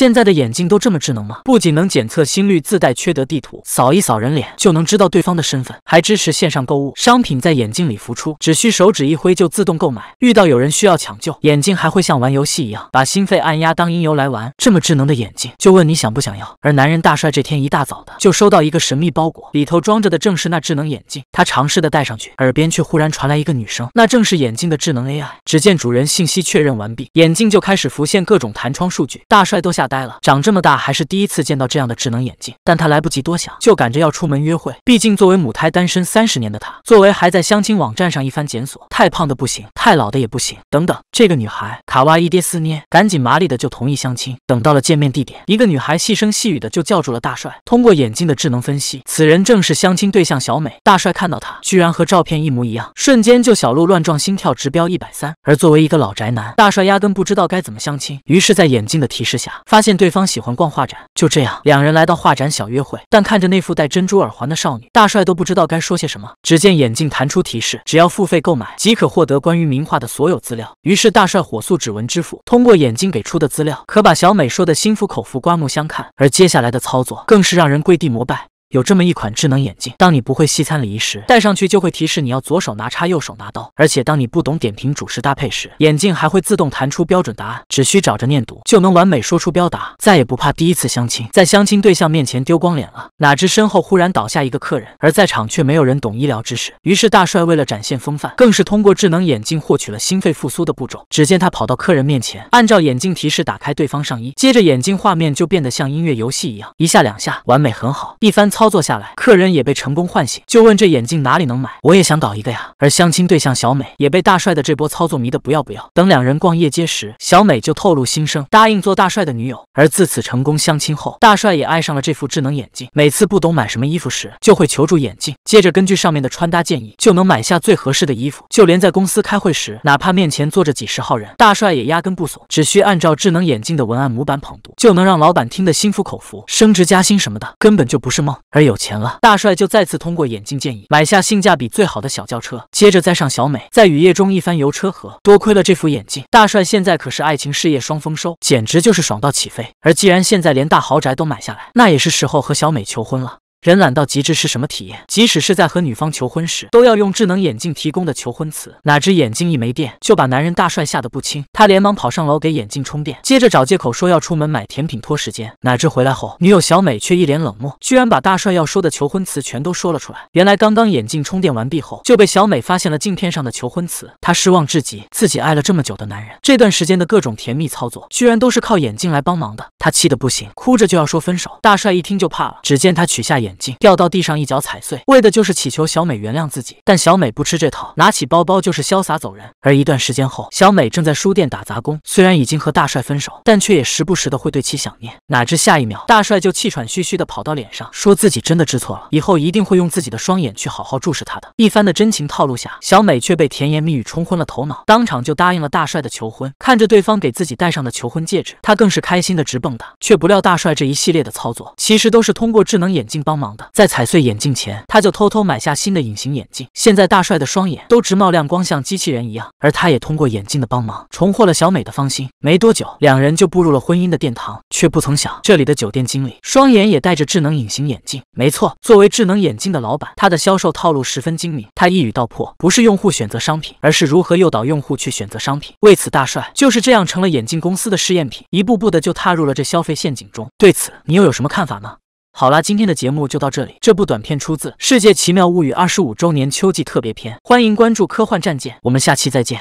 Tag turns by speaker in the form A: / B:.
A: 现在的眼镜都这么智能吗？不仅能检测心率，自带缺德地图，扫一扫人脸就能知道对方的身份，还支持线上购物，商品在眼镜里浮出，只需手指一挥就自动购买。遇到有人需要抢救，眼镜还会像玩游戏一样，把心肺按压当音游来玩。这么智能的眼镜，就问你想不想要？而男人大帅这天一大早的就收到一个神秘包裹，里头装着的正是那智能眼镜。他尝试的戴上去，耳边却忽然传来一个女声，那正是眼镜的智能 AI。只见主人信息确认完毕，眼镜就开始浮现各种弹窗数据，大帅都吓。呆了，长这么大还是第一次见到这样的智能眼镜，但他来不及多想，就赶着要出门约会。毕竟作为母胎单身三十年的他，作为还在相亲网站上一番检索，太胖的不行，太老的也不行，等等，这个女孩卡哇伊爹斯捏，赶紧麻利的就同意相亲。等到了见面地点，一个女孩细声细语的就叫住了大帅。通过眼镜的智能分析，此人正是相亲对象小美。大帅看到她居然和照片一模一样，瞬间就小鹿乱撞，心跳直飙一百三。而作为一个老宅男，大帅压根不知道该怎么相亲，于是，在眼镜的提示下发。发现对方喜欢逛画展，就这样，两人来到画展小约会。但看着那副戴珍珠耳环的少女，大帅都不知道该说些什么。只见眼镜弹出提示，只要付费购买即可获得关于名画的所有资料。于是大帅火速指纹支付，通过眼镜给出的资料，可把小美说的心服口服、刮目相看。而接下来的操作更是让人跪地膜拜。有这么一款智能眼镜，当你不会西餐礼仪时，戴上去就会提示你要左手拿叉，右手拿刀。而且当你不懂点评主食搭配时，眼镜还会自动弹出标准答案，只需找着念读就能完美说出标答，再也不怕第一次相亲在相亲对象面前丢光脸了。哪知身后忽然倒下一个客人，而在场却没有人懂医疗知识。于是大帅为了展现风范，更是通过智能眼镜获取了心肺复苏的步骤。只见他跑到客人面前，按照眼镜提示打开对方上衣，接着眼镜画面就变得像音乐游戏一样，一下两下，完美很好，一番操。操作下来，客人也被成功唤醒，就问这眼镜哪里能买，我也想搞一个呀。而相亲对象小美也被大帅的这波操作迷得不要不要。等两人逛夜街时，小美就透露心声，答应做大帅的女友。而自此成功相亲后，大帅也爱上了这副智能眼镜。每次不懂买什么衣服时，就会求助眼镜，接着根据上面的穿搭建议，就能买下最合适的衣服。就连在公司开会时，哪怕面前坐着几十号人，大帅也压根不怂，只需按照智能眼镜的文案模板捧读，就能让老板听得心服口服，升职加薪什么的根本就不是梦。而有钱了，大帅就再次通过眼镜建议买下性价比最好的小轿车，接着载上小美，在雨夜中一番游车河。多亏了这副眼镜，大帅现在可是爱情事业双丰收，简直就是爽到起飞。而既然现在连大豪宅都买下来，那也是时候和小美求婚了。人懒到极致是什么体验？即使是在和女方求婚时，都要用智能眼镜提供的求婚词。哪知眼镜一没电，就把男人大帅吓得不轻。他连忙跑上楼给眼镜充电，接着找借口说要出门买甜品拖时间。哪知回来后，女友小美却一脸冷漠，居然把大帅要说的求婚词全都说了出来。原来刚刚眼镜充电完毕后，就被小美发现了镜片上的求婚词。她失望至极，自己爱了这么久的男人，这段时间的各种甜蜜操作，居然都是靠眼镜来帮忙的。他气得不行，哭着就要说分手。大帅一听就怕了，只见他取下眼镜，掉到地上，一脚踩碎，为的就是祈求小美原谅自己。但小美不吃这套，拿起包包就是潇洒走人。而一段时间后，小美正在书店打杂工，虽然已经和大帅分手，但却也时不时的会对其想念。哪知下一秒，大帅就气喘吁吁的跑到脸上，说自己真的知错了，以后一定会用自己的双眼去好好注视他的一番的真情套路下，小美却被甜言蜜语冲昏了头脑，当场就答应了大帅的求婚。看着对方给自己戴上的求婚戒指，她更是开心的直蹦。却不料大帅这一系列的操作，其实都是通过智能眼镜帮忙的。在踩碎眼镜前，他就偷偷买下新的隐形眼镜。现在大帅的双眼都直冒亮光，像机器人一样。而他也通过眼镜的帮忙，重获了小美的芳心。没多久，两人就步入了婚姻的殿堂。却不曾想，这里的酒店经理双眼也戴着智能隐形眼镜。没错，作为智能眼镜的老板，他的销售套路十分精明。他一语道破：不是用户选择商品，而是如何诱导用户去选择商品。为此，大帅就是这样成了眼镜公司的试验品，一步步的就踏入了这。消费陷阱中，对此你又有什么看法呢？好啦，今天的节目就到这里。这部短片出自《世界奇妙物语》二十五周年秋季特别篇。欢迎关注科幻战舰，我们下期再见。